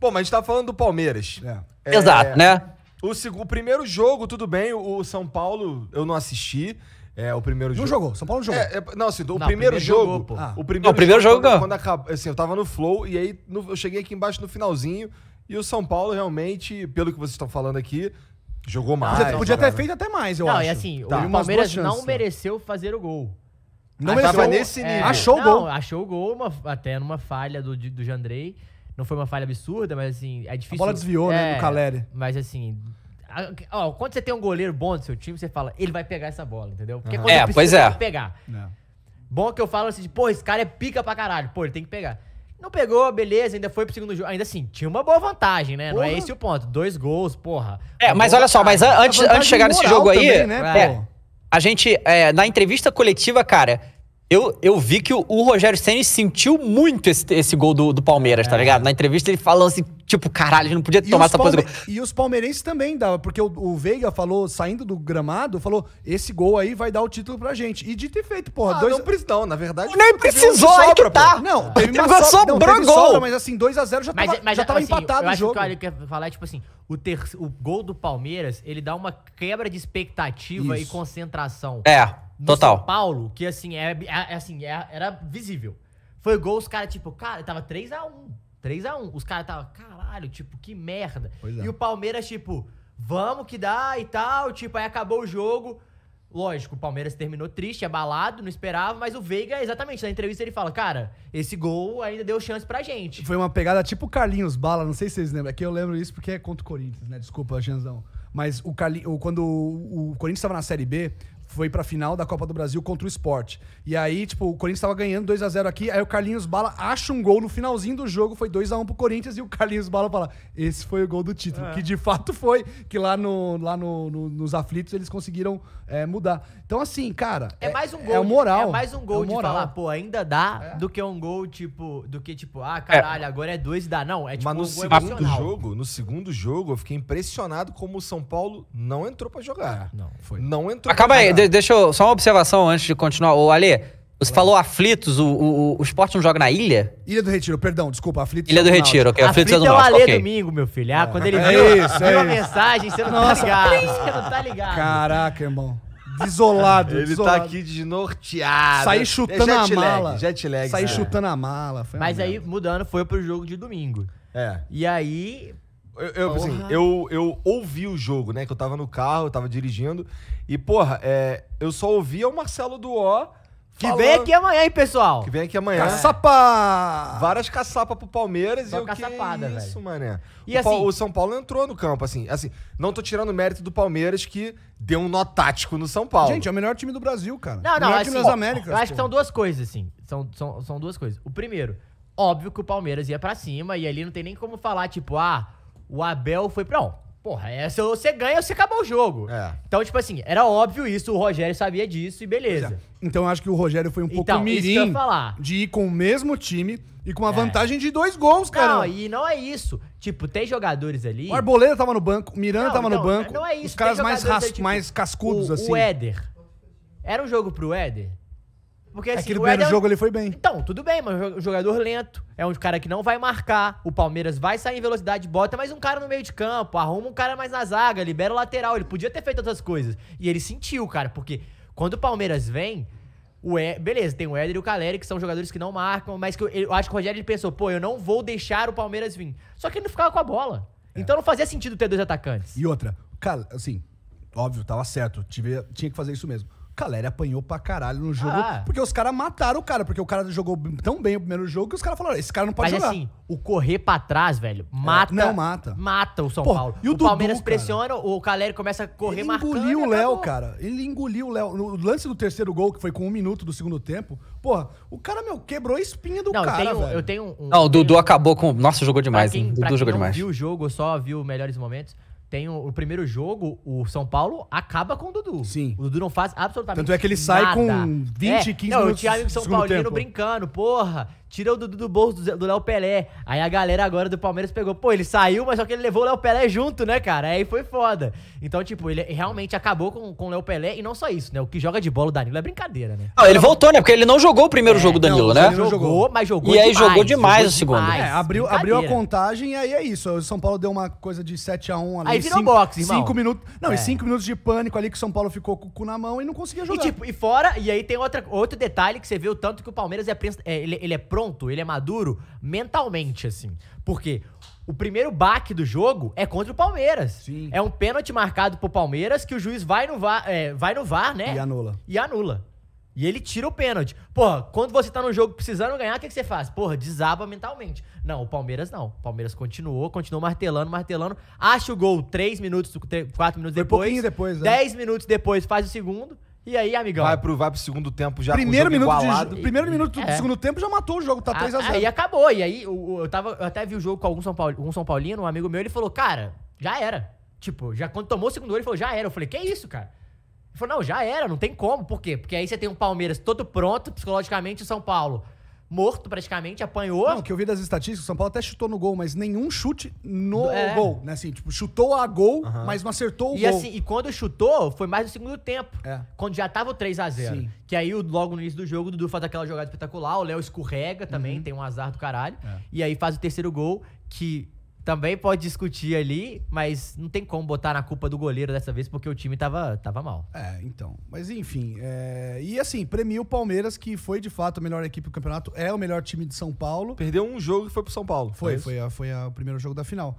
Bom, é. mas a gente tá falando do Palmeiras. É. é Exato, né? O, o, primeiro jogo, tudo bem, o, São Paulo eu não assisti. É, o primeiro não jogo. Não jogou, São Paulo jogou. É, é, não, assim, ah. o não, primeiro, primeiro jogo. Jogou, ah. O primeiro, o primeiro jogo. É quando, quando assim, eu tava no Flow e aí no, eu cheguei aqui embaixo no finalzinho e o São Paulo realmente, pelo que vocês estão falando aqui, jogou mais. Você podia ter feito até mais, eu não, acho. Não, e assim, tá. o Palmeiras não mereceu fazer o gol. Não mereceu. nesse nível. Achou o gol. Achou o gol, uma, até numa falha do, do Jandrei. Não foi uma falha absurda, mas assim, é difícil. A bola desviou, é, né, do é, Caleri. Mas assim, ó, quando você tem um goleiro bom do seu time, você fala, ele vai pegar essa bola, entendeu? Porque uhum. quando é, precisa, pois é. pegar. É. Bom que eu falo assim, pô, esse cara é pica pra caralho, pô, ele tem que pegar. Não pegou, beleza, ainda foi pro segundo jogo. Ainda assim, tinha uma boa vantagem, né? Porra. Não é esse o ponto. Dois gols, porra. É, mas olha vantagem. só, mas antes, antes de chegar nesse jogo também, aí, né, é, a gente, é, na entrevista coletiva, cara, eu, eu vi que o, o Rogério Senna sentiu muito esse, esse gol do, do Palmeiras, tá é. tá ligado? Na entrevista ele falou assim, tipo, caralho, a gente não podia tomar essa coisa. E os palmeirenses também dava, porque o, o, Veiga falou, saindo do gramado, falou: esse gol aí vai dar o título pra gente. E dito e feito, porra. Ah, dois... Não precisou, na verdade. Nem precisou, sobra, aí tá. Não, teve uma so... sobrou não, teve gol. Sobra, mas assim, 2x0 já tava, mas, é, mas, já é, tava assim, empatado o jogo. Que o que eu quero falar, é, tipo assim, o, ter... o gol do Palmeiras, ele dá uma quebra de expectativa Isso. e concentração. É no Total. São Paulo, que assim, é, é, é assim é, era visível. Foi gol, os caras, tipo, cara, tava 3x1. 3x1. Os caras tava, caralho, tipo, que merda. É. E o Palmeiras, tipo, vamos que dá e tal. Tipo, aí acabou o jogo. Lógico, o Palmeiras terminou triste, abalado, não esperava, mas o Veiga, exatamente, na entrevista ele fala: Cara, esse gol ainda deu chance pra gente. Foi uma pegada tipo Carlinhos Bala, não sei se vocês lembram. Aqui é eu lembro isso porque é contra o Corinthians, né? Desculpa, Janzão. Mas o Carlinhos, quando o, o Corinthians estava na Série B, foi pra final da Copa do Brasil contra o Sport. E aí, tipo, o Corinthians tava ganhando 2 a 0 aqui, aí o Carlinhos Bala acha um gol no finalzinho do jogo, foi 2 a 1 pro Corinthians, e o Carlinhos Bala fala: esse foi o gol do título. É. Que de fato foi, que lá, no, lá no, no nos aflitos eles conseguiram é, mudar. Então, assim, cara. É, é mais um é gol. É moral. É mais um é gol de falar, pô, ainda dá é. do que um gol, tipo, do que, tipo, ah, caralho, agora é dois e dá. Não, é tipo, Mas no um segundo jogo, no segundo jogo, eu fiquei impressionado como o São Paulo não entrou pra jogar. Não, foi. Não entrou Acaba aí, jogar de, deixa eu. Só uma observação antes de continuar. Ô, Alê, você falou aflitos, o, o, o esporte não joga na ilha? Ilha do Retiro, perdão, desculpa, aflitos. Ilha do Retiro, ok. Aflitos é do Norte, Alê ok. domingo, meu filho. Ah, é. quando ele é viu, isso, viu é mensagem, você não tá Nossa, tá ligado. Você não tá ligado. Caraca, irmão. Desolado, Ele tá desolado. tá aqui desnorteado. Saí é chutando é a mala. Lag, jet lag. Saí é. chutando a mala. Mas aí, mudando, foi pro jogo de domingo. É. E aí, eu, eu, assim, eu, eu, ouvi o jogo, né? Que eu tava no carro, eu tava dirigindo. E, porra, é, eu só ouvia o Marcelo Duó. Que falando... vem aqui amanhã, hein, pessoal? Que vem aqui amanhã. Caçapa! Várias caçapas pro Palmeiras só e o caçapada, que é isso, velho. mané. E o, assim, o São Paulo entrou no campo, assim. assim. Não tô tirando mérito do Palmeiras que deu um nó tático no São Paulo. Gente, é o melhor time do Brasil, cara. Não, não, melhor é assim, time das Américas. Eu acho pô. que são duas coisas, assim. São, são, são duas coisas. O primeiro, óbvio que o Palmeiras ia para cima e ali não tem nem como falar, tipo, ah o Abel foi pra. Não, porra, é, se você ganha, você acabou o jogo. É. Então, tipo assim, era óbvio isso, o Rogério sabia disso e é. beleza. É. Então, eu acho que o Rogério foi um pouco então, mirim de ir com o mesmo time e com uma é. vantagem de dois gols, cara. Não, e não é isso. Tipo, tem jogadores ali... O Arboleda tava no banco, o Miranda não, tava no banco. Não é isso. Os caras mais, ras... tipo, mais cascudos, o, assim. O Éder. Era um jogo pro Éder? Porque assim, é que primeiro jogo ele foi bem. Então, tudo bem, mas o jogador lento. É um cara que não vai marcar. O Palmeiras vai sair em velocidade, bota mais um cara no meio de campo, arruma um cara mais na zaga, libera o lateral. Ele podia ter feito outras coisas. E ele sentiu, cara, porque quando o Palmeiras vem, o é beleza, tem o Éder e o Caleri, que são jogadores que não marcam, mas que eu, eu acho que o Rogério ele pensou, pô, eu não vou deixar o Palmeiras vir. Só que ele não ficava com a bola. É. Então não fazia sentido ter dois atacantes. E outra, cara, assim, óbvio, tava certo. Tive, tinha que fazer isso mesmo. Caleri apanhou pra caralho no jogo. Ah. Porque os caras mataram o cara, porque o cara jogou tão bem o primeiro jogo que os caras falaram: esse cara não pode Mas, jogar. assim, o correr pra trás, velho, mata. É, não, mata. Mata o São Pô, Paulo. E o, o Dudu, Palmeiras cara. pressiona, o Caleri começa a correr Ele engoliu o Léo, cara. Ele engoliu o Léo. No lance do terceiro gol, que foi com um minuto do segundo tempo, porra, o cara, meu, quebrou a espinha do não, cara. Eu tenho, eu tenho um, Não, o Dudu acabou com. Nossa, jogou demais, pra quem, hein? Dudu jogou demais. viu o jogo, só viu melhores momentos tem o, o, primeiro jogo, o São Paulo acaba com o Dudu. Sim. O Dudu não faz absolutamente nada. Tanto é que ele sai nada. com 20, é, 15 não, minutos. Não, o Thiago São Paulino tempo. brincando, porra tirou o Dudu do bolso do Léo Pelé. Aí a galera agora do Palmeiras pegou. Pô, ele saiu, mas só que ele levou o Léo Pelé junto, né, cara? Aí foi foda. Então, tipo, ele realmente acabou com, com o Léo Pelé. E não só isso, né? O que joga de bola o Danilo é brincadeira, né? Não, ah, ele voltou, né? Porque ele não jogou o primeiro é, jogo do Danilo, né? Não jogou, mas jogou E aí demais, jogou demais o segundo. Demais, é, abriu, abriu a contagem e aí é isso. O São Paulo deu uma coisa de 7x1 ali. Aí virou boxe, irmão. Cinco minutos, não, é. e cinco minutos de pânico ali que o São Paulo ficou com o cu na mão e não conseguia jogar. E, tipo, e fora, e aí tem outra, outro detalhe que você viu tanto que o Palmeiras é, é ele, ele é pronto pronto, ele é maduro mentalmente, assim. Porque o primeiro baque do jogo é contra o Palmeiras. Sim. É um pênalti marcado pro Palmeiras que o juiz vai no VAR, é, vai no VAR né? E anula. E anula. E ele tira o pênalti. Porra, quando você tá no jogo precisando ganhar, o que, que, você faz? Porra, desaba mentalmente. Não, o Palmeiras não. O Palmeiras continuou, continuou martelando, martelando. Acha o gol 3 minutos, 4 minutos depois. Foi pouquinho depois, né? 10 minutos depois faz o segundo. E aí, amigão? Vai pro, vai pro segundo tempo já primeiro com o minuto igualado. De, primeiro minuto do é. segundo tempo já matou o jogo, tá 3x0. Ah, aí acabou. E aí, eu, eu, tava, eu até vi o jogo com algum São, Paulo, um São Paulino, um amigo meu, ele falou, cara, já era. Tipo, já quando tomou o segundo gol, ele falou, já era. Eu falei, que isso, cara? Ele falou, não, já era, não tem como. Por quê? Porque aí você tem um Palmeiras todo pronto, psicologicamente, o São Paulo morto praticamente, apanhou. Não, o que eu vi das estatísticas, o São Paulo até chutou no gol, mas nenhum chute no é. gol, né? Assim, tipo, chutou a gol, uhum. mas não acertou o e, gol. Assim, e quando chutou, foi mais no segundo tempo, é. quando já tava o 3 a 0 Sim. Que aí, logo no início do jogo, o Dudu faz aquela jogada espetacular, o Léo escorrega também, uhum. tem um azar do caralho, é. e aí faz o terceiro gol, que também pode discutir ali, mas não tem como botar na culpa do goleiro dessa vez, porque o time tava, tava mal. É, então. Mas enfim. É... E assim, premia o Palmeiras, que foi de fato a melhor equipe do campeonato, é o melhor time de São Paulo. Perdeu um jogo e foi pro São Paulo. Foi, foi, é foi, a, foi a, o primeiro jogo da final.